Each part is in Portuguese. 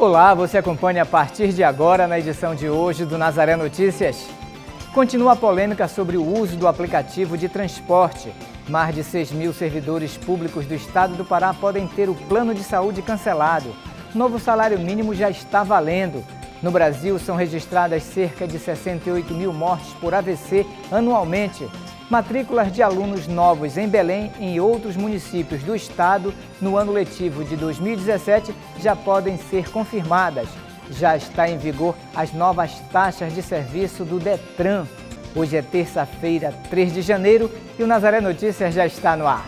Olá, você acompanha a partir de agora na edição de hoje do Nazaré Notícias. Continua a polêmica sobre o uso do aplicativo de transporte. Mais de 6 mil servidores públicos do estado do Pará podem ter o plano de saúde cancelado. Novo salário mínimo já está valendo. No Brasil, são registradas cerca de 68 mil mortes por AVC anualmente matrículas de alunos novos em Belém e em outros municípios do estado no ano letivo de 2017 já podem ser confirmadas. Já está em vigor as novas taxas de serviço do Detran. Hoje é terça-feira, 3 de janeiro, e o Nazaré Notícias já está no ar.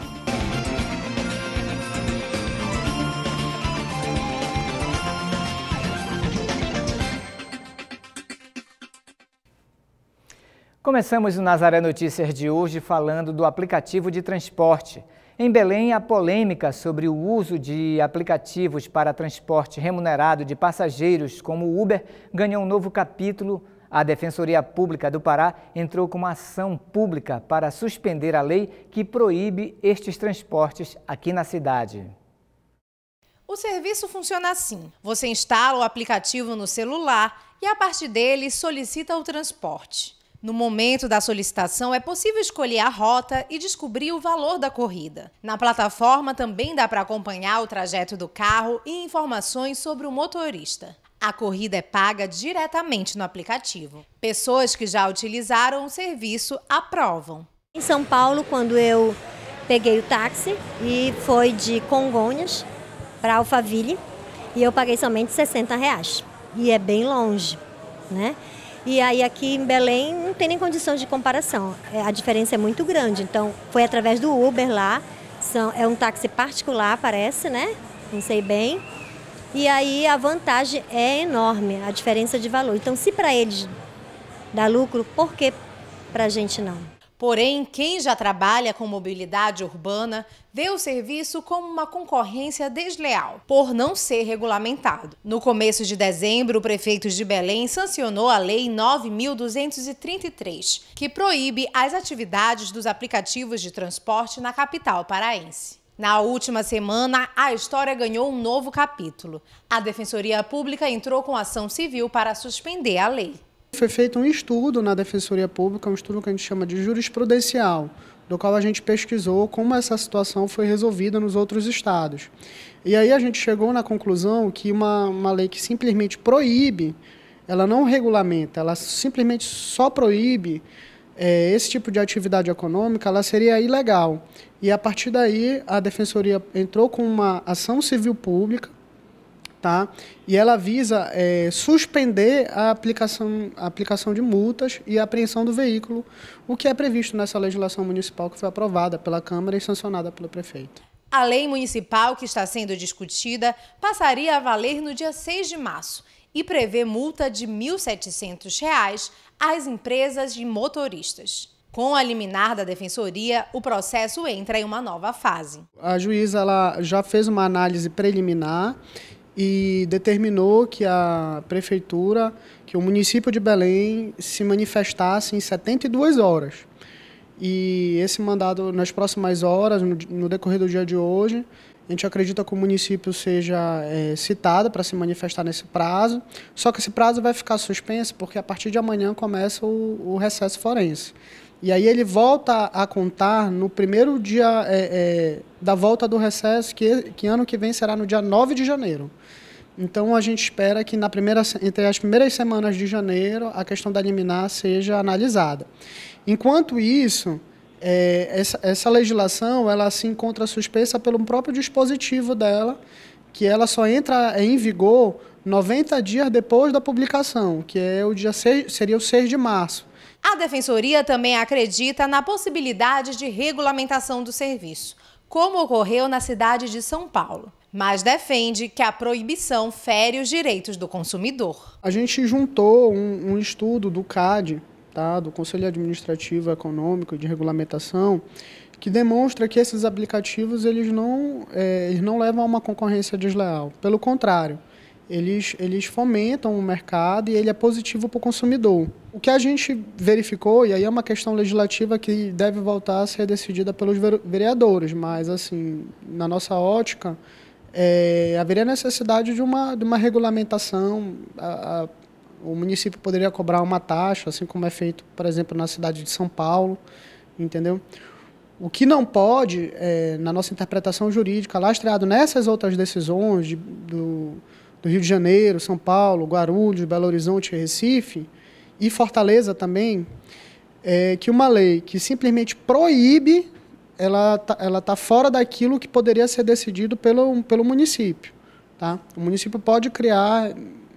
Começamos o Nazaré Notícias de hoje falando do aplicativo de transporte. Em Belém, a polêmica sobre o uso de aplicativos para transporte remunerado de passageiros, como o Uber, ganhou um novo capítulo. A Defensoria Pública do Pará entrou com uma ação pública para suspender a lei que proíbe estes transportes aqui na cidade. O serviço funciona assim: você instala o aplicativo no celular e, a partir dele, solicita o transporte. No momento da solicitação, é possível escolher a rota e descobrir o valor da corrida. Na plataforma também dá para acompanhar o trajeto do carro e informações sobre o motorista. A corrida é paga diretamente no aplicativo. Pessoas que já utilizaram o serviço aprovam. Em São Paulo, quando eu peguei o táxi e foi de Congonhas para Alphaville, e eu paguei somente 60 reais. E é bem longe, né? E aí aqui em Belém não tem nem condições de comparação. É, a diferença é muito grande. Então foi através do Uber lá. São, é um táxi particular, parece, né? Não sei bem. E aí a vantagem é enorme, a diferença de valor. Então se para eles dá lucro, por que para a gente não? Porém, quem já trabalha com mobilidade urbana vê o serviço como uma concorrência desleal, por não ser regulamentado. No começo de dezembro, o prefeito de Belém sancionou a Lei 9.233, que proíbe as atividades dos aplicativos de transporte na capital paraense. Na última semana, a história ganhou um novo capítulo. A Defensoria Pública entrou com ação civil para suspender a lei. Foi feito um estudo na Defensoria Pública, um estudo que a gente chama de jurisprudencial, do qual a gente pesquisou como essa situação foi resolvida nos outros estados. E aí a gente chegou na conclusão que uma, uma lei que simplesmente proíbe, ela não regulamenta, ela simplesmente só proíbe é, esse tipo de atividade econômica, ela seria ilegal. E a partir daí a Defensoria entrou com uma ação civil pública tá? E ela visa é, suspender a aplicação, a aplicação de multas e a apreensão do veículo, o que é previsto nessa legislação municipal que foi aprovada pela Câmara e sancionada pelo prefeito. A lei municipal que está sendo discutida passaria a valer no dia 6 de março e prevê multa de R$ 1.700 às empresas de motoristas. Com a liminar da defensoria, o processo entra em uma nova fase. A juíza ela já fez uma análise preliminar e determinou que a prefeitura, que o município de Belém se manifestasse em 72 horas. E esse mandado, nas próximas horas, no, decorrer do dia de hoje, a gente acredita que o município seja é, citado para se manifestar nesse prazo, só que esse prazo vai ficar suspenso porque a partir de amanhã começa o, o recesso forense. E aí ele volta a contar no primeiro dia é, é, da volta do recesso, que, que ano que vem será no dia 9 de janeiro. Então a gente espera que na primeira, entre as primeiras semanas de janeiro a questão da liminar seja analisada. Enquanto isso, é, essa, essa legislação ela se encontra suspensa pelo próprio dispositivo dela, que ela só entra em vigor 90 dias depois da publicação, que é o dia 6, seria o 6 de março. A Defensoria também acredita na possibilidade de regulamentação do serviço, como ocorreu na cidade de São Paulo mas defende que a proibição fere os direitos do consumidor. A gente juntou um, um estudo do CAD, tá, do Conselho Administrativo Econômico de Regulamentação, que demonstra que esses aplicativos eles não, é, eles não levam a uma concorrência desleal. Pelo contrário, eles, eles fomentam o mercado e ele é positivo para o consumidor. O que a gente verificou, e aí é uma questão legislativa que deve voltar a ser decidida pelos vereadores, mas assim, na nossa ótica, é, haveria necessidade de uma, de uma regulamentação. A, a, o município poderia cobrar uma taxa, assim como é feito, por exemplo, na cidade de São Paulo, entendeu? O que não pode, é, na nossa interpretação jurídica, lastreado nessas outras decisões de, do, do Rio de Janeiro, São Paulo, Guarulhos, Belo Horizonte, Recife e Fortaleza também, é que uma lei que simplesmente proíbe, ela tá, ela tá fora daquilo que poderia ser decidido pelo, pelo município. Tá? O município pode criar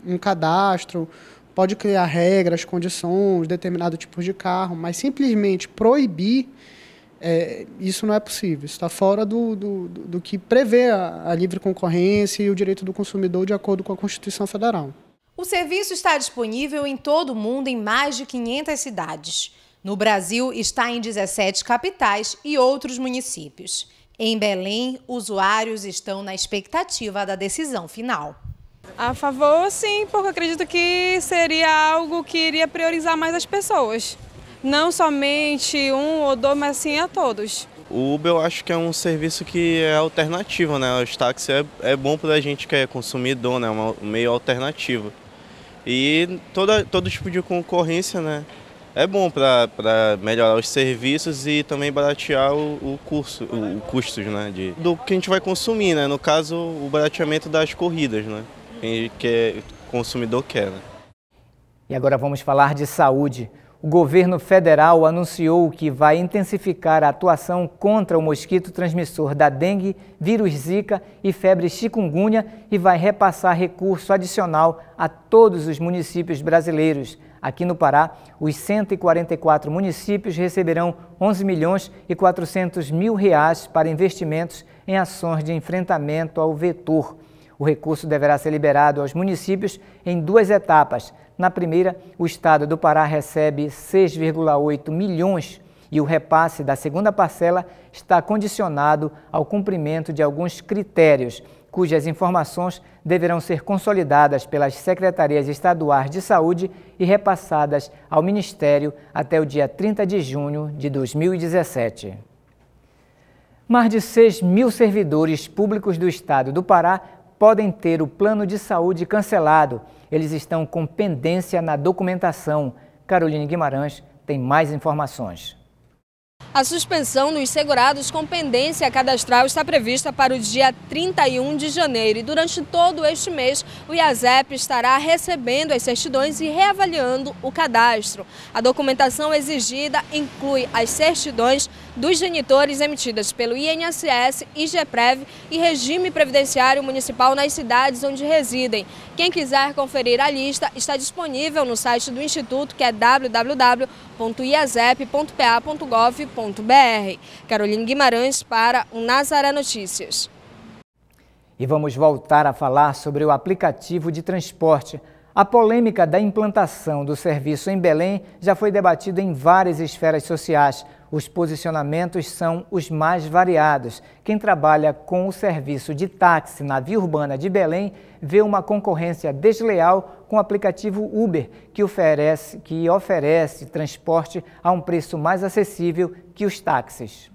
um cadastro, pode criar regras, condições, determinado tipo de carro, mas simplesmente proibir é, isso não é possível, está fora do, do, do que prevê a, a livre concorrência e o direito do consumidor de acordo com a Constituição Federal. O serviço está disponível em todo o mundo em mais de 500 cidades. No Brasil, está em 17 capitais e outros municípios. Em Belém, usuários estão na expectativa da decisão final. A favor, sim, porque acredito que seria algo que iria priorizar mais as pessoas não somente um ou dois, mas sim a todos. O Uber eu acho que é um serviço que é alternativo, né? Os táxis é, é bom para a gente que é consumidor, né? Um meio alternativo. E toda, todo tipo de concorrência, né? É bom para melhorar os serviços e também baratear o, o curso, o, o custos, né? De, do que a gente vai consumir, né? No caso, o barateamento das corridas, né? Quem quer, consumidor quer, né? E agora vamos falar de saúde o governo federal anunciou que vai intensificar a atuação contra o mosquito transmissor da dengue, vírus Zika e febre chikungunya e vai repassar recurso adicional a todos os municípios brasileiros. Aqui no Pará, os 144 municípios receberão 11 milhões e 400 mil reais para investimentos em ações de enfrentamento ao vetor. O recurso deverá ser liberado aos municípios em duas etapas, na primeira, o estado do Pará recebe 6,8 milhões e o repasse da segunda parcela está condicionado ao cumprimento de alguns critérios, cujas informações deverão ser consolidadas pelas secretarias estaduais de saúde e repassadas ao Ministério até o dia 30 de junho de 2017. Mais de 6 mil servidores públicos do Estado do Pará podem ter o plano de saúde cancelado eles estão com pendência na documentação. Caroline Guimarães tem mais informações. A suspensão dos segurados com pendência cadastral está prevista para o dia 31 de janeiro e durante todo este mês o IASEP estará recebendo as certidões e reavaliando o cadastro. A documentação exigida inclui as certidões dos genitores emitidas pelo INSS, IGPREV e Regime Previdenciário Municipal nas cidades onde residem. Quem quiser conferir a lista está disponível no site do Instituto, que é www.iazep.pa.gov.br. Caroline Guimarães para o Nazaré Notícias. E vamos voltar a falar sobre o aplicativo de transporte. A polêmica da implantação do serviço em Belém já foi debatida em várias esferas sociais. Os posicionamentos são os mais variados. Quem trabalha com o serviço de táxi na via urbana de Belém vê uma concorrência desleal com o aplicativo Uber, que oferece, que oferece transporte a um preço mais acessível que os táxis.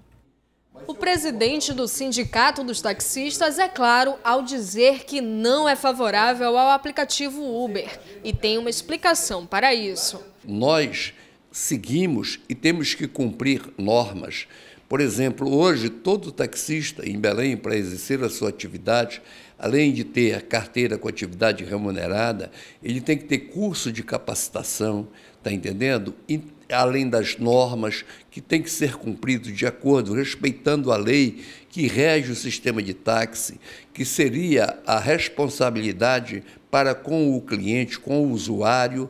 O presidente do Sindicato dos Taxistas é claro ao dizer que não é favorável ao aplicativo Uber e tem uma explicação para isso. Nós seguimos e temos que cumprir normas. Por exemplo, hoje todo taxista em Belém, para exercer a sua atividade, além de ter a carteira com atividade remunerada, ele tem que ter curso de capacitação, está entendendo? E, além das normas que tem que ser cumprido de acordo, respeitando a lei que rege o sistema de táxi, que seria a responsabilidade para com o cliente, com o usuário,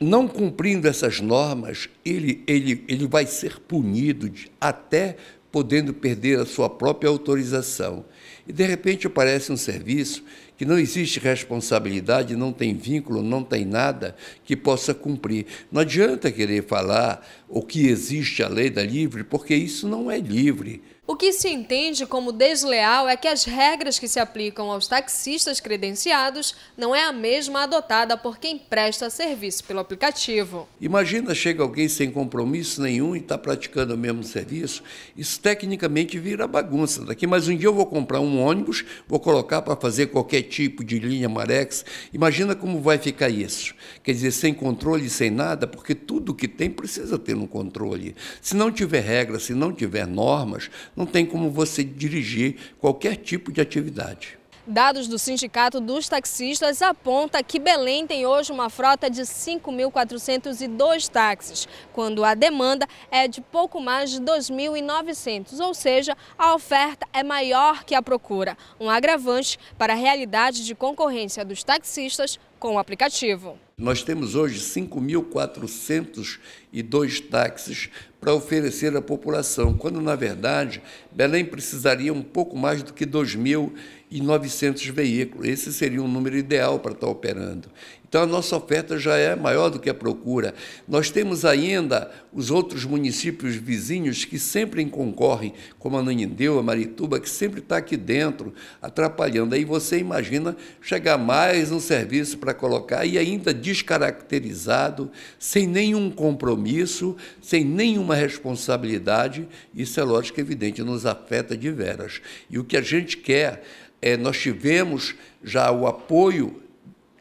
não cumprindo essas normas, ele, ele, ele vai ser punido de, até podendo perder a sua própria autorização. E de repente aparece um serviço que não existe responsabilidade, não tem vínculo, não tem nada que possa cumprir. Não adianta querer falar o que existe a lei da livre, porque isso não é livre. O que se entende como desleal é que as regras que se aplicam aos taxistas credenciados não é a mesma adotada por quem presta serviço pelo aplicativo. Imagina chega alguém sem compromisso nenhum e está praticando o mesmo serviço. Isso tecnicamente vira bagunça. Daqui mais um dia eu vou comprar um ônibus, vou colocar para fazer qualquer tipo de linha Marex. Imagina como vai ficar isso. Quer dizer, sem controle, sem nada, porque tudo que tem precisa ter um controle. Se não tiver regras, se não tiver normas, não tem como você dirigir qualquer tipo de atividade. Dados do Sindicato dos Taxistas apontam que Belém tem hoje uma frota de 5.402 táxis, quando a demanda é de pouco mais de 2.900, ou seja, a oferta é maior que a procura, um agravante para a realidade de concorrência dos taxistas com o aplicativo. Nós temos hoje 5.400 e dois táxis para oferecer à população, quando, na verdade, Belém precisaria um pouco mais do que 2.900 veículos. Esse seria um número ideal para estar operando. Então, a nossa oferta já é maior do que a procura. Nós temos ainda os outros municípios vizinhos que sempre concorrem, como a Nanindeu, a Marituba, que sempre está aqui dentro, atrapalhando. Aí você imagina chegar mais um serviço para colocar e ainda descaracterizado, sem nenhum compromisso isso sem nenhuma responsabilidade, isso é lógico, evidente, nos afeta de veras. E o que a gente quer é, nós tivemos já o apoio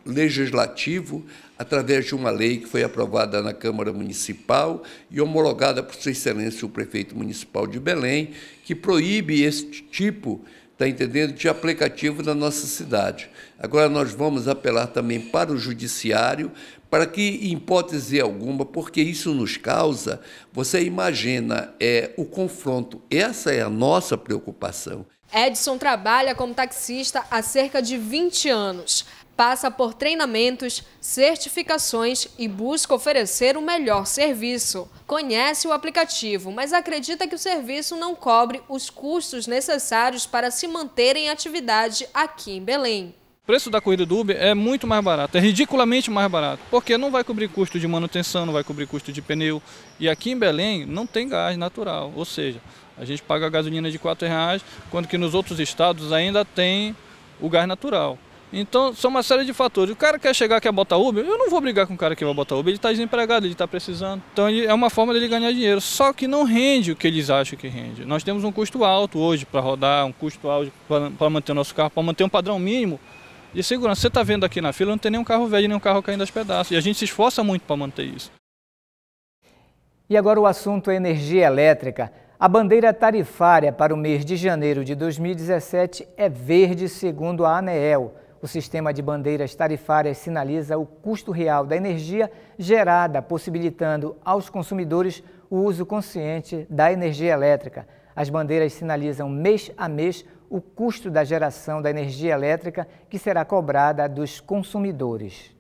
legislativo através de uma lei que foi aprovada na Câmara Municipal e homologada por Sua Excelência o Prefeito Municipal de Belém, que proíbe esse tipo de está entendendo, de aplicativo na nossa cidade. Agora nós vamos apelar também para o judiciário, para que, em hipótese alguma, porque isso nos causa, você imagina é, o confronto. Essa é a nossa preocupação. Edson trabalha como taxista há cerca de 20 anos passa por treinamentos, certificações e busca oferecer o melhor serviço. Conhece o aplicativo, mas acredita que o serviço não cobre os custos necessários para se manter em atividade aqui em Belém. O preço da corrida do Uber é muito mais barato, é ridiculamente mais barato, porque não vai cobrir custo de manutenção, não vai cobrir custo de pneu. E aqui em Belém não tem gás natural, ou seja, a gente paga a gasolina de R$ reais, quando que nos outros estados ainda tem o gás natural. Então, são uma série de fatores. O cara quer chegar, quer botar Uber, eu não vou brigar com o cara que vai botar Uber, ele está desempregado, ele está precisando. Então, ele, é uma forma dele ganhar dinheiro. Só que não rende o que eles acham que rende. Nós temos um custo alto hoje para rodar, um custo alto para manter o nosso carro, para manter um padrão mínimo de segurança. Você está vendo aqui na fila, não tem nenhum carro velho, nenhum carro caindo aos pedaços. E a gente se esforça muito para manter isso. E agora o assunto é energia elétrica. A bandeira tarifária para o mês de janeiro de 2017 é verde, segundo a ANEEL. O sistema de bandeiras tarifárias sinaliza o custo real da energia gerada, possibilitando aos consumidores o uso consciente da energia elétrica. As bandeiras sinalizam mês a mês o custo da geração da energia elétrica que será cobrada dos consumidores.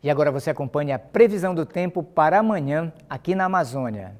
E agora você acompanha a previsão do tempo para amanhã aqui na Amazônia.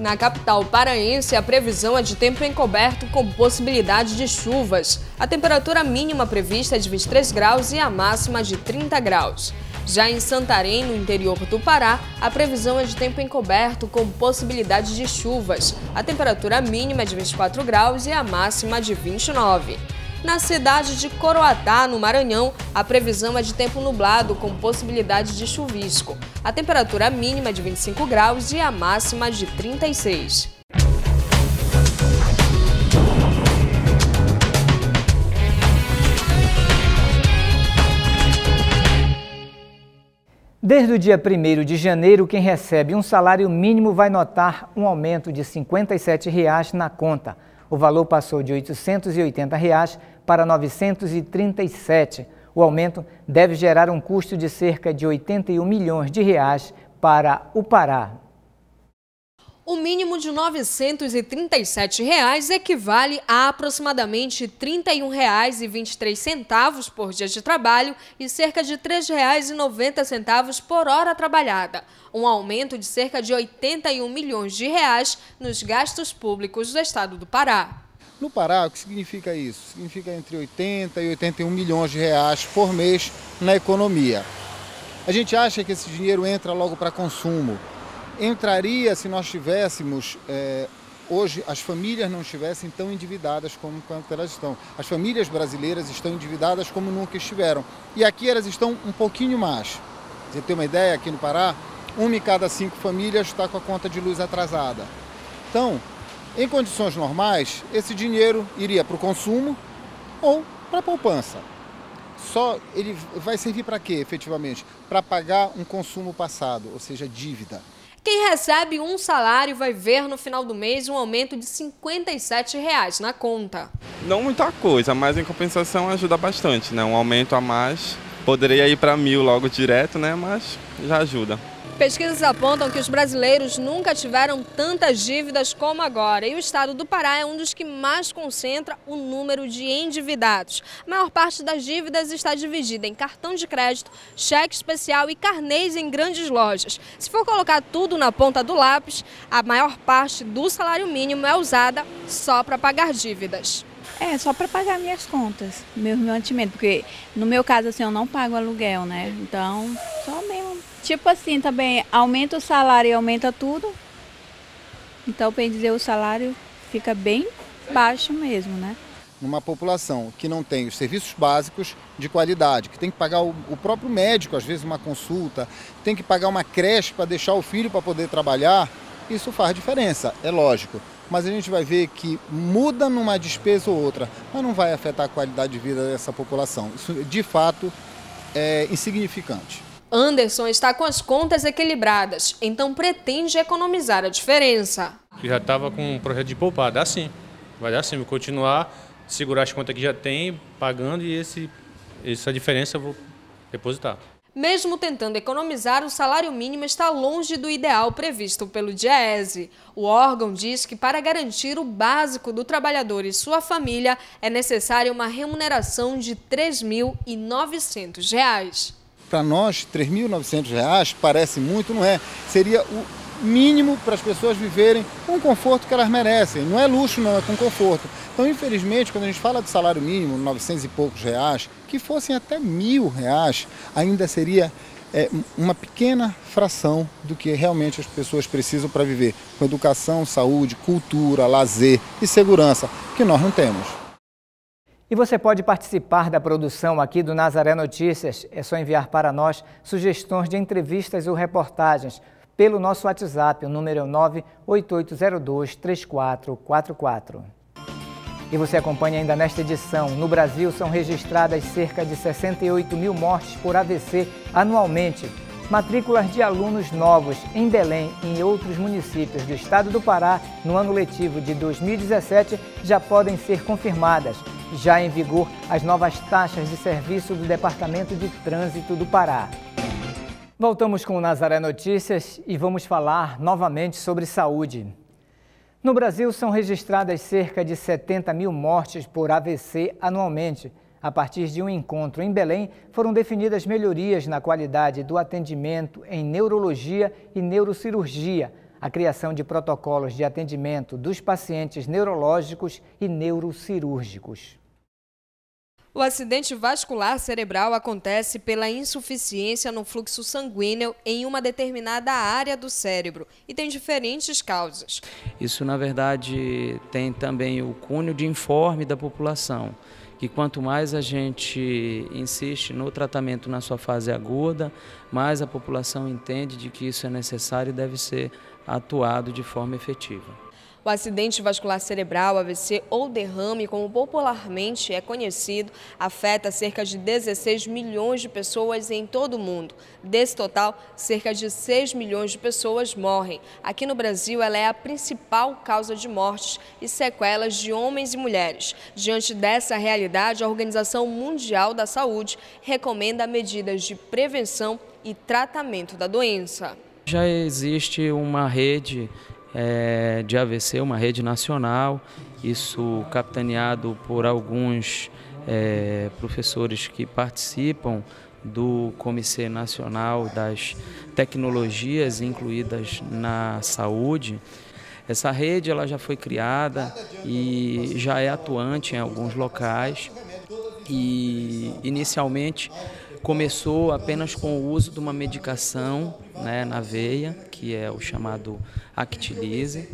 Na capital paraense, a previsão é de tempo encoberto com possibilidade de chuvas. A temperatura mínima prevista é de 23 graus e a máxima de 30 graus. Já em Santarém, no interior do Pará, a previsão é de tempo encoberto com possibilidade de chuvas. A temperatura mínima é de 24 graus e a máxima de 29. Na cidade de Coroatá, no Maranhão, a previsão é de tempo nublado com possibilidade de chuvisco. A temperatura mínima é de 25 graus e a máxima de 36. Desde o dia 1 de janeiro, quem recebe um salário mínimo vai notar um aumento de R$ 57 reais na conta. O valor passou de R$ 880 reais para R$ 937. O aumento deve gerar um custo de cerca de 81 milhões de reais para o Pará. O mínimo de R$ 937 equivale a aproximadamente R$ 31,23 por dia de trabalho e cerca de R$ 3,90 por hora trabalhada, um aumento de cerca de 81 milhões de reais nos gastos públicos do estado do Pará. No Pará, o que significa isso? Significa entre 80 e 81 milhões de reais por mês na economia. A gente acha que esse dinheiro entra logo para consumo, entraria se nós tivéssemos é, hoje as famílias não estivessem tão endividadas como quanto elas estão. As famílias brasileiras estão endividadas como nunca estiveram. E aqui elas estão um pouquinho mais. Você tem uma ideia, aqui no Pará, uma em cada cinco famílias está com a conta de luz atrasada. Então, em condições normais, esse dinheiro iria para o consumo ou para a poupança. Só ele vai servir para quê, efetivamente? Para pagar um consumo passado, ou seja, dívida. Quem recebe um salário vai ver no final do mês um aumento de R$ 57 reais na conta. Não muita coisa, mas em compensação ajuda bastante, né? Um aumento a mais. Poderia ir para mil logo direto, né? Mas já ajuda. Pesquisas apontam que os brasileiros nunca tiveram tantas dívidas como agora e o estado do Pará é um dos que mais concentra o número de endividados. A maior parte das dívidas está dividida em cartão de crédito, cheque especial e carnês em grandes lojas. Se for colocar tudo na ponta do lápis, a maior parte do salário mínimo é usada só para pagar dívidas. É, só para pagar minhas contas, meu mantimento, porque no meu caso assim eu não pago aluguel, né? Então, só mesmo. Tipo assim, também aumenta o salário e aumenta tudo. Então, bem dizer, o salário fica bem baixo mesmo, né? Numa população que não tem os serviços básicos de qualidade, que tem que pagar o, o próprio médico, às vezes uma consulta, tem que pagar uma creche para deixar o filho para poder trabalhar, isso faz diferença, é lógico mas a gente vai ver que muda numa despesa ou outra, mas não vai afetar a qualidade de vida dessa população. Isso, de fato, é insignificante. Anderson está com as contas equilibradas, então pretende economizar a diferença. já estava com um projeto de poupar, dá sim. Vai dar sim, vou continuar, segurar as contas que já tem, pagando e esse, essa diferença eu vou depositar mesmo tentando economizar, o salário mínimo está longe do ideal previsto pelo DIEESE. O órgão diz que para garantir o básico do trabalhador e sua família é necessária uma remuneração de R$ 3.900. Para nós, R$ 3.900 parece muito, não é? Seria o mínimo para as pessoas viverem com o conforto que elas merecem. Não é luxo, não, é com conforto. Então, infelizmente, quando a gente fala de salário mínimo, 900 e poucos reais, que fossem até mil reais, ainda seria é, uma pequena fração do que realmente as pessoas precisam para viver, com educação, saúde, cultura, lazer e segurança, que nós não temos. E você pode participar da produção aqui do Nazaré Notícias. É só enviar para nós sugestões de entrevistas ou reportagens pelo nosso WhatsApp. O número é 988023444. E você acompanha ainda nesta edição. No Brasil são registradas cerca de 68 mil mortes por AVC anualmente. Matrículas de alunos novos em Belém e em outros municípios do estado do Pará no ano letivo de 2017 já podem ser confirmadas. Já em vigor as novas taxas de serviço do Departamento de Trânsito do Pará. Voltamos com o Nazaré Notícias e vamos falar novamente sobre saúde. No Brasil, são registradas cerca de 70 mil mortes por AVC anualmente. A partir de um encontro em Belém, foram definidas melhorias na qualidade do atendimento em neurologia e neurocirurgia, a criação de protocolos de atendimento dos pacientes neurológicos e neurocirúrgicos. O acidente vascular cerebral acontece pela insuficiência no fluxo sanguíneo em uma determinada área do cérebro e tem diferentes causas. Isso, na verdade, tem também o cunho de informe da população, que quanto mais a gente insiste no tratamento na sua fase aguda, mais a população entende de que isso é necessário e deve ser atuado de forma efetiva. O acidente vascular cerebral, AVC ou derrame, como popularmente é conhecido, afeta cerca de 16 milhões de pessoas em todo o mundo. Desse total, cerca de 6 milhões de pessoas morrem. Aqui no Brasil, ela é a principal causa de mortes e sequelas de homens e mulheres. Diante dessa realidade, a Organização Mundial da Saúde recomenda medidas de prevenção e tratamento da doença. Já existe uma rede é, de AVC, uma rede nacional, isso capitaneado por alguns é, professores que participam do Comitê Nacional das Tecnologias Incluídas na Saúde. Essa rede ela já foi criada e já é atuante em alguns locais. E inicialmente começou apenas com o uso de uma medicação né, na veia, que é o chamado Actilize,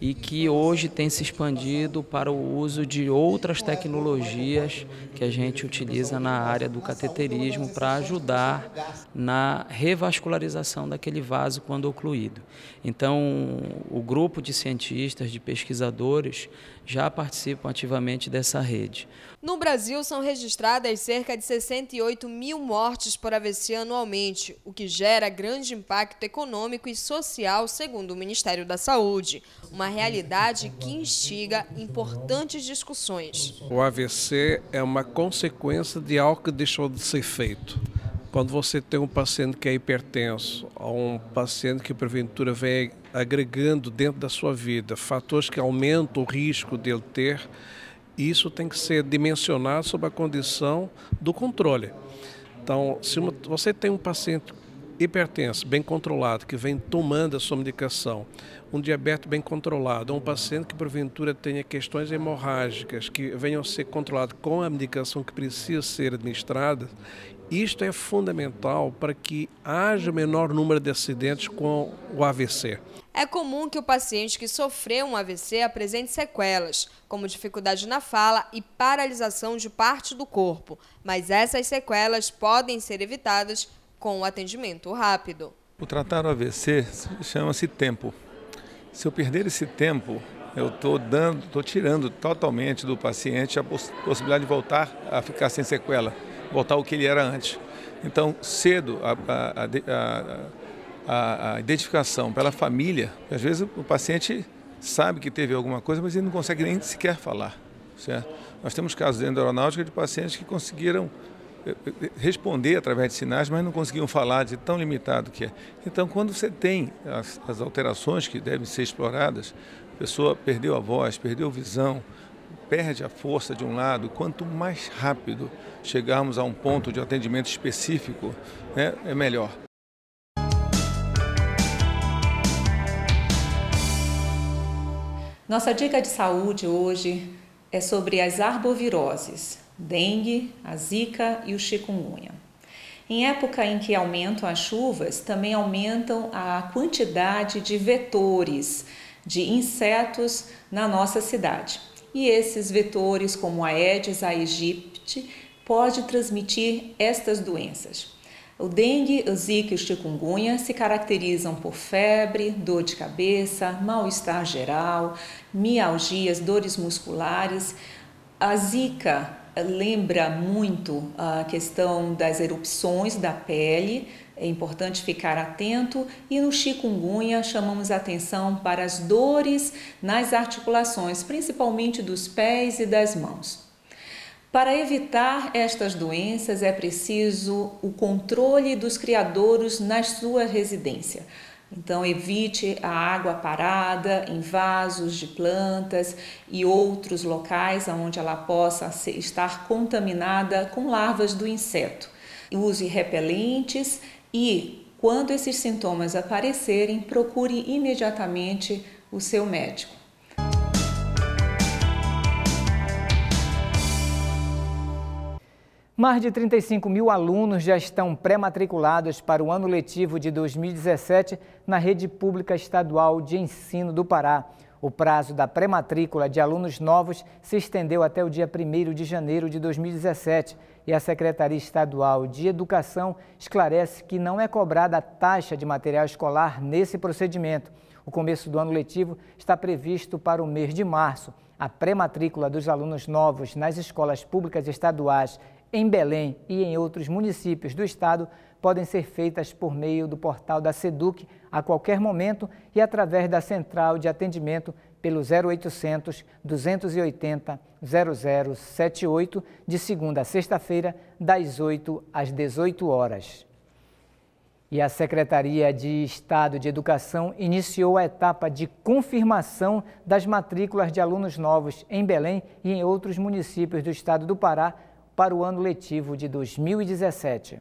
e que hoje tem se expandido para o uso de outras tecnologias que a gente utiliza na área do cateterismo para ajudar na revascularização daquele vaso quando ocluído. Então, o grupo de cientistas, de pesquisadores, já participam ativamente dessa rede. No Brasil, são registradas cerca de 68 mil mortes por AVC anualmente, o que gera grande impacto econômico e social, segundo o Ministério da Saúde. Uma realidade que instiga importantes discussões. O AVC é uma consequência de algo que deixou de ser feito quando você tem um paciente que é hipertenso, ou um paciente que porventura vem agregando dentro da sua vida fatores que aumentam o risco dele ter, isso tem que ser dimensionado sob a condição do controle. Então, se uma, você tem um paciente hipertenso bem controlado, que vem tomando a sua medicação, um diabetes bem controlado, um paciente que porventura tenha questões hemorrágicas que venham a ser controlado com a medicação que precisa ser administrada, isto é fundamental para que haja o menor número de acidentes com o AVC. É comum que o paciente que sofreu um AVC apresente sequelas, como dificuldade na fala e paralisação de parte do corpo, mas essas sequelas podem ser evitadas com o atendimento rápido. O tratar o AVC chama-se tempo. Se eu perder esse tempo, eu estou dando, estou tirando totalmente do paciente a possibilidade de voltar a ficar sem sequela voltar ao que ele era antes. Então, cedo, a, a, a, a identificação pela família, às vezes o paciente sabe que teve alguma coisa, mas ele não consegue nem sequer falar. Certo? Nós temos casos dentro da aeronáutica de pacientes que conseguiram eh, eh, eh, responder através de sinais, mas não conseguiam falar de tão limitado que é. Então, quando você tem as, as alterações que devem ser exploradas, a pessoa perdeu a voz, perdeu visão, perde a força de um lado, quanto mais rápido chegarmos a um ponto de atendimento específico, né, é melhor. Nossa dica de saúde hoje é sobre as arboviroses, dengue, a zika e o chikungunya. Em época em que aumentam as chuvas, também aumentam a quantidade de vetores de insetos na nossa cidade e esses vetores, como a Aedes, a Egipte, pode transmitir estas doenças. O dengue, o zika e o chikungunya se caracterizam por febre, dor de cabeça, mal-estar geral, mialgias, dores musculares. A zika eh, lembra muito a questão das erupções da pele, é importante ficar atento e no chikungunya chamamos atenção para as dores nas articulações, principalmente dos pés e das mãos. Para evitar estas doenças é preciso o controle dos criadouros na sua residência. Então evite a água parada em vasos de plantas e outros locais onde ela possa estar contaminada com larvas do inseto. Use repelentes e, quando esses sintomas aparecerem, procure imediatamente o seu médico. Mais de 35 mil alunos já estão pré-matriculados para o ano letivo de 2017 na rede pública estadual de ensino do Pará. O prazo da pré-matrícula de alunos novos se estendeu até o dia 1 de janeiro de 2017 e a Secretaria Estadual de Educação esclarece que não é cobrada a taxa de material escolar nesse procedimento. O começo do ano letivo está previsto para o mês de março. A pré-matrícula dos alunos novos nas escolas públicas estaduais em Belém e em outros municípios do estado podem ser feitas por meio do portal da SEDUC a qualquer momento e através da Central de Atendimento pelo 0800 280 0078, de segunda a sexta-feira, das 8 às 18 horas. E a Secretaria de Estado de Educação iniciou a etapa de confirmação das matrículas de alunos novos em Belém e em outros municípios do estado do Pará para o ano letivo de 2017.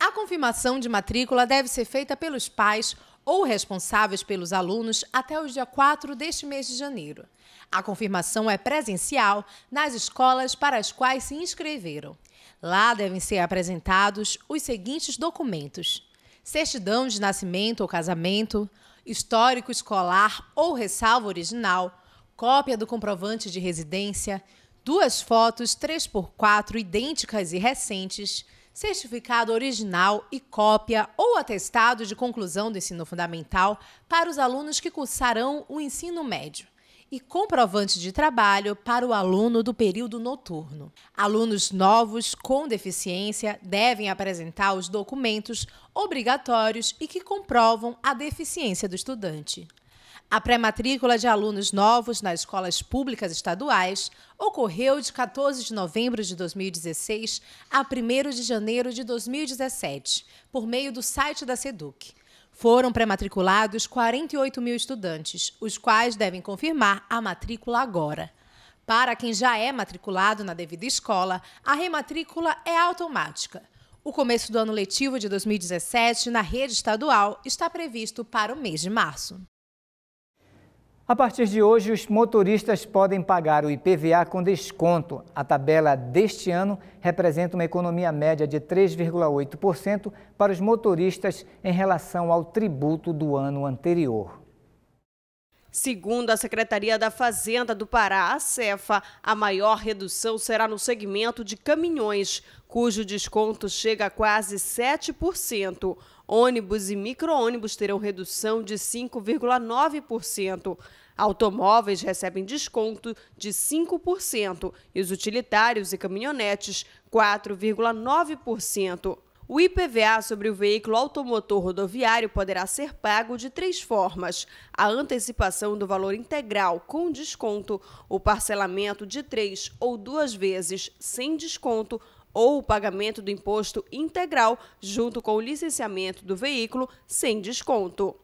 A confirmação de matrícula deve ser feita pelos pais ou responsáveis pelos alunos até o dia 4 deste mês de janeiro. A confirmação é presencial nas escolas para as quais se inscreveram. Lá devem ser apresentados os seguintes documentos: certidão de nascimento ou casamento, histórico escolar ou ressalva original, cópia do comprovante de residência, duas fotos 3x4 idênticas e recentes certificado original e cópia ou atestado de conclusão do ensino fundamental para os alunos que cursarão o ensino médio e comprovante de trabalho para o aluno do período noturno. Alunos novos com deficiência devem apresentar os documentos obrigatórios e que comprovam a deficiência do estudante. A pré-matrícula de alunos novos nas escolas públicas estaduais ocorreu de 14 de novembro de 2016 a 1 de janeiro de 2017, por meio do site da SEDUC. Foram pré-matriculados 48 mil estudantes, os quais devem confirmar a matrícula agora. Para quem já é matriculado na devida escola, a rematrícula é automática. O começo do ano letivo de 2017 na rede estadual está previsto para o mês de março. A partir de hoje, os motoristas podem pagar o IPVA com desconto. A tabela deste ano representa uma economia média de 3,8% para os motoristas em relação ao tributo do ano anterior. Segundo a Secretaria da Fazenda do Pará, a Cefa, a maior redução será no segmento de caminhões, cujo desconto chega a quase 7%. Ônibus e micro-ônibus terão redução de 5,9%. Automóveis recebem desconto de 5% e os utilitários e caminhonetes 4,9%. O IPVA sobre o veículo automotor rodoviário poderá ser pago de três formas: a antecipação do valor integral com desconto, o parcelamento de três ou duas vezes sem desconto ou o pagamento do imposto integral junto com o licenciamento do veículo sem desconto.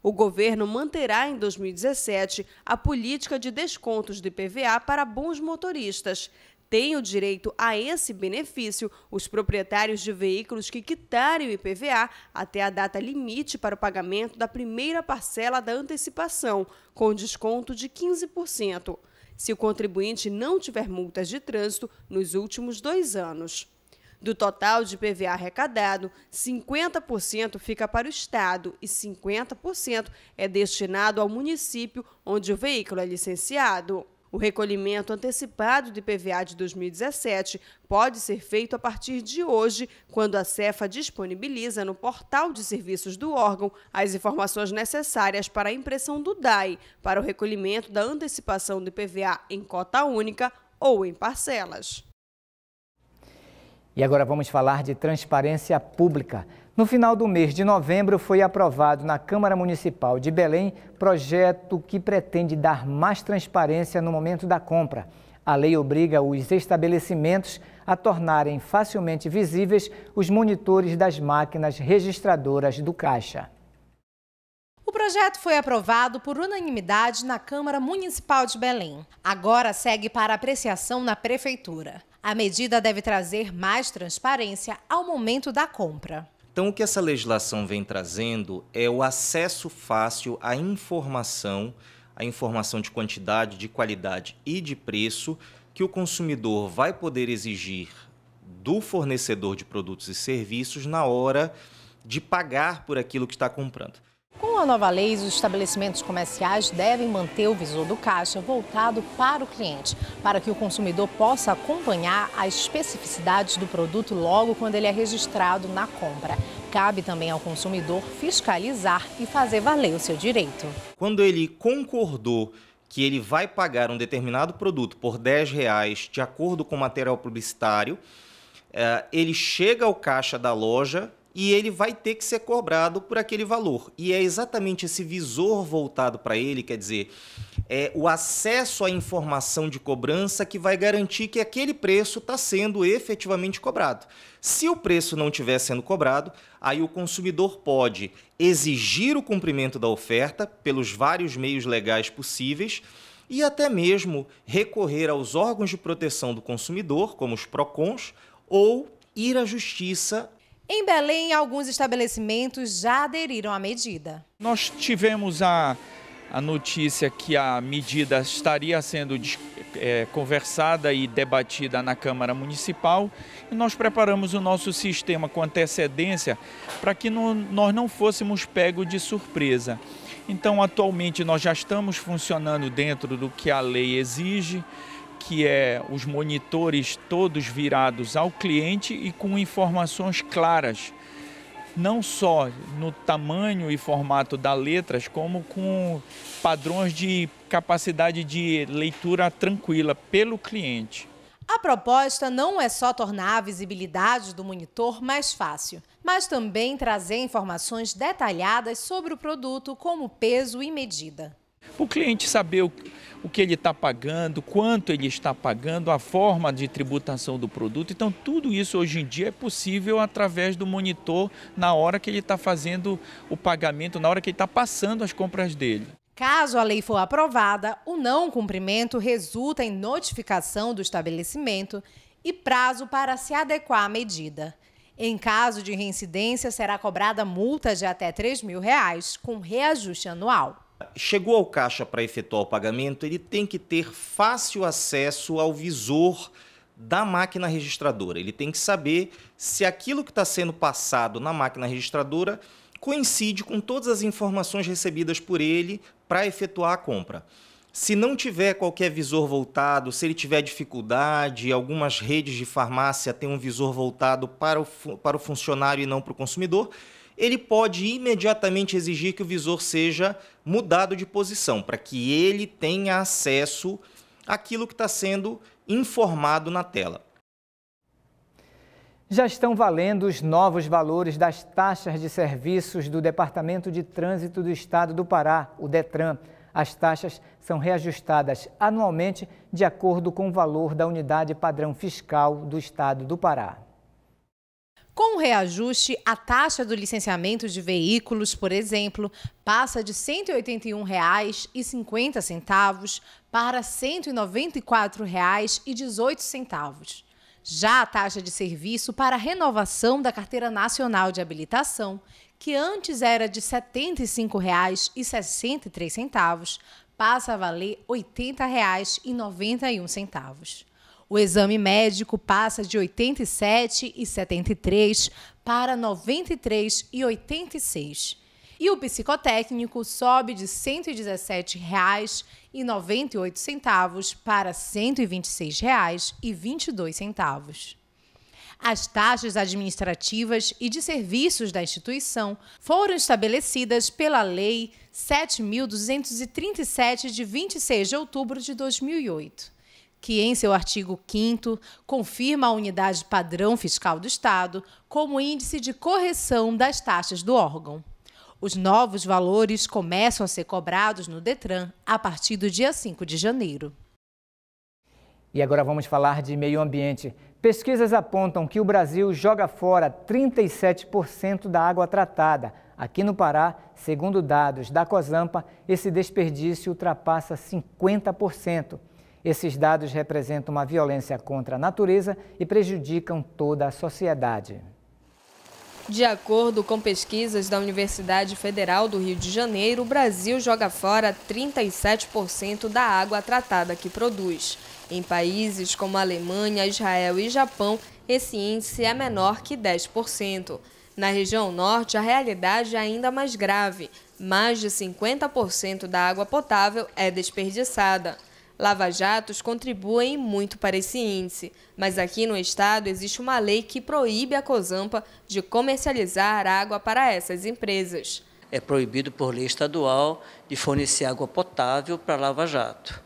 O governo manterá em 2017 a política de descontos do IPVA para bons motoristas têm o direito a esse benefício os proprietários de veículos que quitarem o IPVA até a data limite para o pagamento da primeira parcela da antecipação, com desconto de 15%, se o contribuinte não tiver multas de trânsito nos últimos dois anos. Do total de PVA arrecadado, 50% fica para o Estado e 50% é destinado ao município onde o veículo é licenciado. O recolhimento antecipado de PVA de 2017 pode ser feito a partir de hoje, quando a Cefa disponibiliza no portal de serviços do órgão as informações necessárias para a impressão do DAI, para o recolhimento da antecipação de PVA em cota única ou em parcelas. E agora vamos falar de transparência pública. No final do mês de novembro, foi aprovado na Câmara Municipal de Belém projeto que pretende dar mais transparência no momento da compra. A lei obriga os estabelecimentos a tornarem facilmente visíveis os monitores das máquinas registradoras do caixa. O projeto foi aprovado por unanimidade na Câmara Municipal de Belém. Agora segue para apreciação na Prefeitura. A medida deve trazer mais transparência ao momento da compra. Então, o que essa legislação vem trazendo é o acesso fácil à informação, à informação de quantidade, de qualidade e de preço que o consumidor vai poder exigir do fornecedor de produtos e serviços na hora de pagar por aquilo que está comprando. Com a nova lei, os estabelecimentos comerciais devem manter o visor do caixa voltado para o cliente, para que o consumidor possa acompanhar as especificidades do produto logo quando ele é registrado na compra. Cabe também ao consumidor fiscalizar e fazer valer o seu direito. Quando ele concordou que ele vai pagar um determinado produto por R$ reais de acordo com o material publicitário, eh, ele chega ao caixa da loja e ele vai ter que ser cobrado por aquele valor. E é exatamente esse visor voltado para ele, quer dizer, é o acesso à informação de cobrança que vai garantir que aquele preço está sendo efetivamente cobrado. Se o preço não estiver sendo cobrado, aí o consumidor pode exigir o cumprimento da oferta pelos vários meios legais possíveis e até mesmo recorrer aos órgãos de proteção do consumidor, como os PROCONs, ou ir à justiça em Belém, alguns estabelecimentos já aderiram à medida. Nós tivemos a, a notícia que a medida estaria sendo é, conversada e debatida na Câmara Municipal e nós preparamos o nosso sistema com antecedência para que nós não fôssemos pego de surpresa. Então, atualmente, nós já estamos funcionando dentro do que a lei exige que é os monitores todos virados ao cliente e com informações claras, não só no tamanho e formato da letras, como com padrões de capacidade de leitura tranquila pelo cliente. A proposta não é só tornar a visibilidade do monitor mais fácil, mas também trazer informações detalhadas sobre o produto, como peso e medida. O cliente saber o o que ele está pagando, quanto ele está pagando, a forma de tributação do produto. Então, tudo isso hoje em dia é possível através do monitor na hora que ele está fazendo o pagamento, na hora que ele está passando as compras dele. Caso a lei for aprovada, o não cumprimento resulta em notificação do estabelecimento e prazo para se adequar à medida. Em caso de reincidência, será cobrada multa de até R$ 3 mil, reais, com reajuste anual. Chegou ao caixa para efetuar o pagamento, ele tem que ter fácil acesso ao visor da máquina registradora. Ele tem que saber se aquilo que está sendo passado na máquina registradora coincide com todas as informações recebidas por ele para efetuar a compra. Se não tiver qualquer visor voltado, se ele tiver dificuldade, algumas redes de farmácia têm um visor voltado para o, para o funcionário e não para o consumidor, ele pode imediatamente exigir que o visor seja mudado de posição, para que ele tenha acesso àquilo que está sendo informado na tela. Já estão valendo os novos valores das taxas de serviços do Departamento de Trânsito do Estado do Pará, o DETRAN. As taxas são reajustadas anualmente de acordo com o valor da unidade padrão fiscal do Estado do Pará. Com o reajuste, a taxa do licenciamento de veículos, por exemplo, passa de R$ 181,50 para R$ 194,18. Já a taxa de serviço para renovação da Carteira Nacional de Habilitação, que antes era de R$ 75,63, passa a valer R$ 80,91. O exame médico passa de 87,73 para 93,86. E o psicotécnico sobe de R$ 117,98 para R$ 126,22. As taxas administrativas e de serviços da instituição foram estabelecidas pela Lei 7.237, de 26 de outubro de 2008 que, em seu artigo 5, confirma a unidade padrão fiscal do Estado como índice de correção das taxas do órgão. Os novos valores começam a ser cobrados no Detran a partir do dia 5 de janeiro. E agora vamos falar de meio ambiente. Pesquisas apontam que o Brasil joga fora 37% da água tratada. Aqui no Pará, segundo dados da Cosampa, esse desperdício ultrapassa 50%. Esses dados representam uma violência contra a natureza e prejudicam toda a sociedade. De acordo com pesquisas da Universidade Federal do Rio de Janeiro, o Brasil joga fora 37% da água tratada que produz. Em países como Alemanha, Israel e Japão, esse índice é menor que 10%. Na região norte, a realidade é ainda mais grave. Mais de 50% da água potável é desperdiçada. Lava-jatos contribuem muito para esse índice, mas aqui no estado existe uma lei que proíbe a Cozampa de comercializar água para essas empresas. É proibido por lei estadual de fornecer água potável para lava-jato.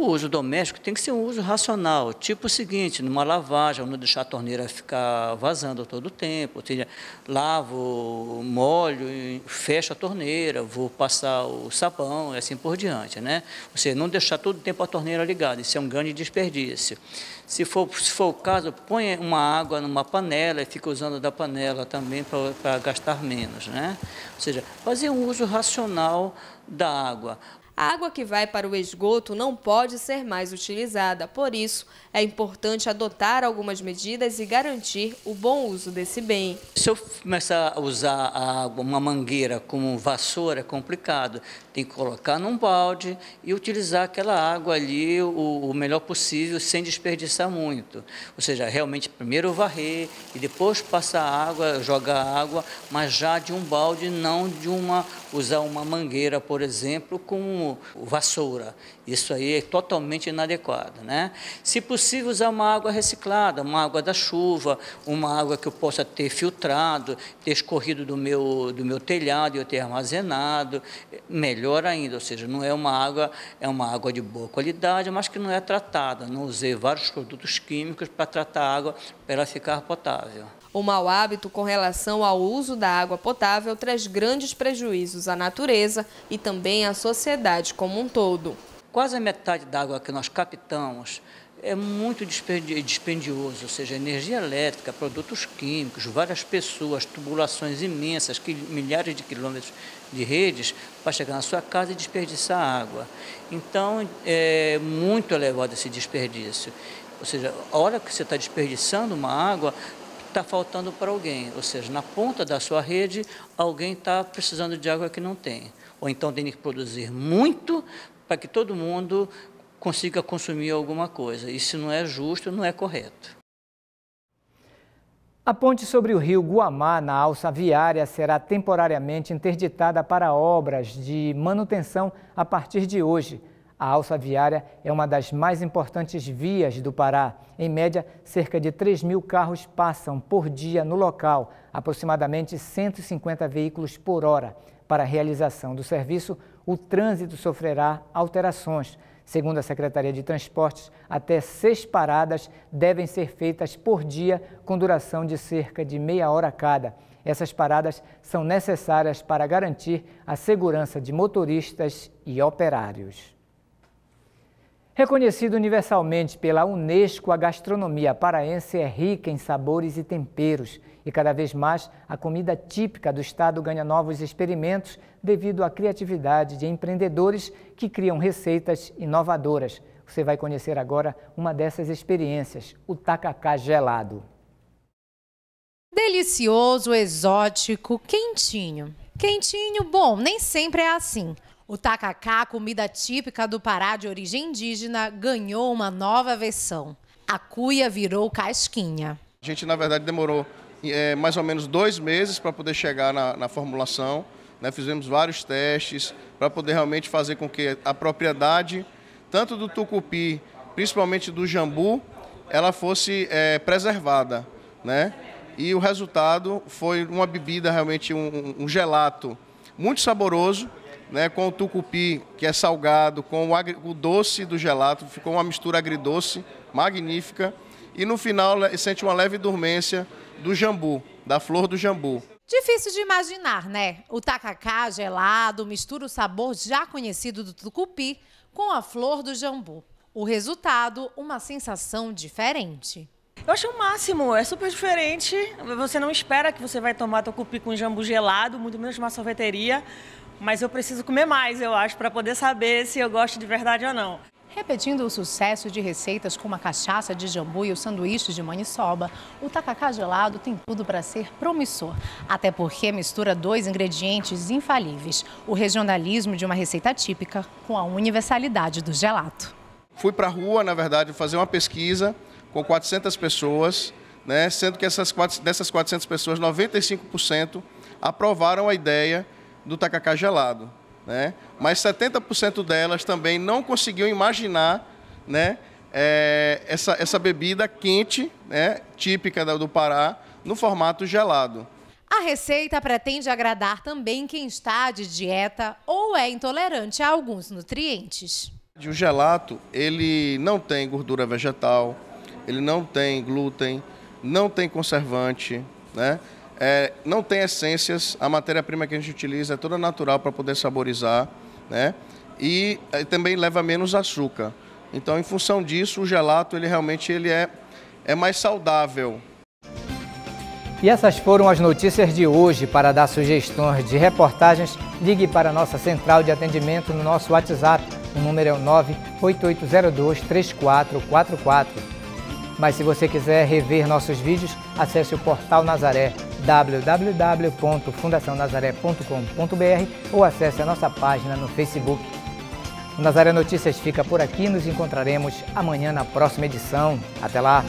O uso doméstico tem que ser um uso racional, tipo o seguinte, numa lavagem, não deixar a torneira ficar vazando todo o tempo, ou seja, lavo, molho, fecho a torneira, vou passar o sabão e assim por diante. Né? Ou seja, não deixar todo o tempo a torneira ligada, isso é um grande desperdício. Se for, se for o caso, põe uma água numa panela e fica usando da panela também para gastar menos. Né? Ou seja, fazer um uso racional da água a água que vai para o esgoto não pode ser mais utilizada. Por isso, é importante adotar algumas medidas e garantir o bom uso desse bem. Se eu começar a usar a água, uma mangueira como vassoura, é complicado. Tem que colocar num balde e utilizar aquela água ali o, o melhor possível, sem desperdiçar muito. Ou seja, realmente primeiro varrer e depois passar água, jogar água, mas já de um balde, não de uma usar uma mangueira, por exemplo, com como vassoura. Isso aí é totalmente inadequado. Né? Se possível, usar uma água reciclada, uma água da chuva, uma água que eu possa ter filtrado, ter escorrido do meu, do meu telhado e eu ter armazenado. Melhor ainda, ou seja, não é uma água, é uma água de boa qualidade, mas que não é tratada. Não usei vários produtos químicos para tratar a água para ela ficar potável. O mau hábito com relação ao uso da água potável traz grandes prejuízos à natureza e também à sociedade como um todo. Quase a metade da água que nós captamos é muito dispendioso, ou seja, energia elétrica, produtos químicos, várias pessoas, tubulações imensas, milhares de quilômetros de redes para chegar na sua casa e desperdiçar água. Então, é muito elevado esse desperdício. Ou seja, a hora que você está desperdiçando uma água, está faltando para alguém, ou seja, na ponta da sua rede, alguém está precisando de água que não tem. Ou então tem que produzir muito para que todo mundo consiga consumir alguma coisa. Isso não é justo, não é correto. A ponte sobre o rio Guamá, na alça viária, será temporariamente interditada para obras de manutenção a partir de hoje. A alça viária é uma das mais importantes vias do Pará. Em média, cerca de 3 mil carros passam por dia no local, aproximadamente 150 veículos por hora. Para a realização do serviço, o trânsito sofrerá alterações. Segundo a Secretaria de Transportes, até seis paradas devem ser feitas por dia, com duração de cerca de meia hora cada. Essas paradas são necessárias para garantir a segurança de motoristas e operários. Reconhecido universalmente pela Unesco, a gastronomia paraense é rica em sabores e temperos. E cada vez mais a comida típica do estado ganha novos experimentos devido à criatividade de empreendedores que criam receitas inovadoras. Você vai conhecer agora uma dessas experiências, o tacacá gelado. Delicioso, exótico, quentinho. Quentinho, bom, nem sempre é assim. O tacacá, comida típica do Pará de origem indígena, ganhou uma nova versão. A cuia virou casquinha. A gente, na verdade, demorou é, mais ou menos dois meses para poder chegar na, na formulação. Né? Fizemos vários testes para poder realmente fazer com que a propriedade, tanto do tucupi, principalmente do jambu, ela fosse é, preservada. Né? E o resultado foi uma bebida, realmente um, um gelato muito saboroso, né, com o tucupi, que é salgado, com o, agri, o doce do gelato, ficou uma mistura agridoce magnífica. E no final sente uma leve dormência do jambu, da flor do jambu. Difícil de imaginar, né? O tacacá gelado mistura o sabor já conhecido do tucupi com a flor do jambu. O resultado, uma sensação diferente. Eu acho o máximo, é super diferente. Você não espera que você vai tomar tucupi com jambu gelado, muito menos uma sorveteria mas eu preciso comer mais, eu acho, para poder saber se eu gosto de verdade ou não. Repetindo o sucesso de receitas como a cachaça de jambu e os sanduíches de maniçoba, o tacacá gelado tem tudo para ser promissor, até porque mistura dois ingredientes infalíveis: o regionalismo de uma receita típica com a universalidade do gelato. Fui para a rua, na verdade, fazer uma pesquisa com 400 pessoas, né, sendo que essas, dessas 400 pessoas, 95% aprovaram a ideia do tacacá gelado. Né? Mas 70% delas também não conseguiam imaginar né, é, essa, essa bebida quente, né, típica do Pará, no formato gelado. A receita pretende agradar também quem está de dieta ou é intolerante a alguns nutrientes. O gelato, ele não tem gordura vegetal, ele não tem glúten, não tem conservante, né? é, não tem essências, a matéria-prima que a gente utiliza é toda natural para poder saborizar, né? E é, também leva menos açúcar. Então, em função disso, o gelato ele realmente ele é, é mais saudável. E essas foram as notícias de hoje. Para dar sugestões de reportagens, ligue para a nossa central de atendimento no nosso WhatsApp. O número é o 98802 3444. Mas se você quiser rever nossos vídeos, acesse o portal Nazaré www.fundacionazaré.com.br ou acesse a nossa página no Facebook. O Nazaré Notícias fica por aqui, nos encontraremos amanhã na próxima edição. Até lá!